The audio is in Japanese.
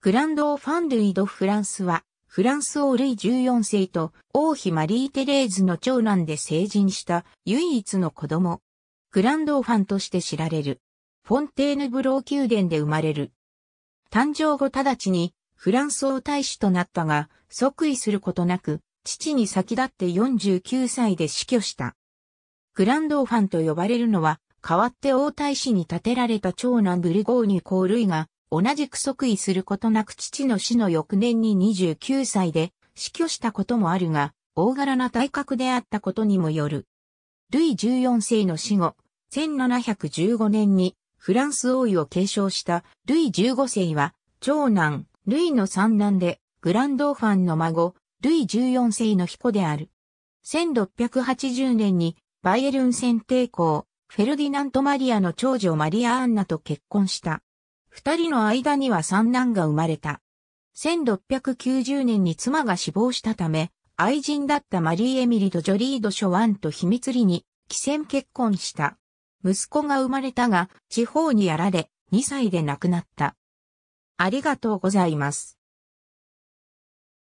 グランド・ファン・ルイ・ド・フランスは、フランス王ルイ14世と王妃マリー・テレーズの長男で成人した唯一の子供。グランド・ファンとして知られる。フォンテーヌ・ブロー宮殿で生まれる。誕生後直ちにフランス王大使となったが、即位することなく、父に先立って49歳で死去した。グランド・ファンと呼ばれるのは、代わって王大使に建てられた長男ブルゴーニュ・コールイが、同じく即位することなく父の死の翌年に29歳で死去したこともあるが、大柄な体格であったことにもよる。ルイ14世の死後、1715年にフランス王位を継承したルイ15世は、長男、ルイの三男で、グランドーファンの孫、ルイ14世の彦である。1680年にバイエルン戦抵抗、フェルディナント・マリアの長女マリア・アンナと結婚した。二人の間には三男が生まれた。1690年に妻が死亡したため、愛人だったマリー・エミリとジョリード・ショワンと秘密裏に、寄船結婚した。息子が生まれたが、地方にやられ、2歳で亡くなった。ありがとうございます。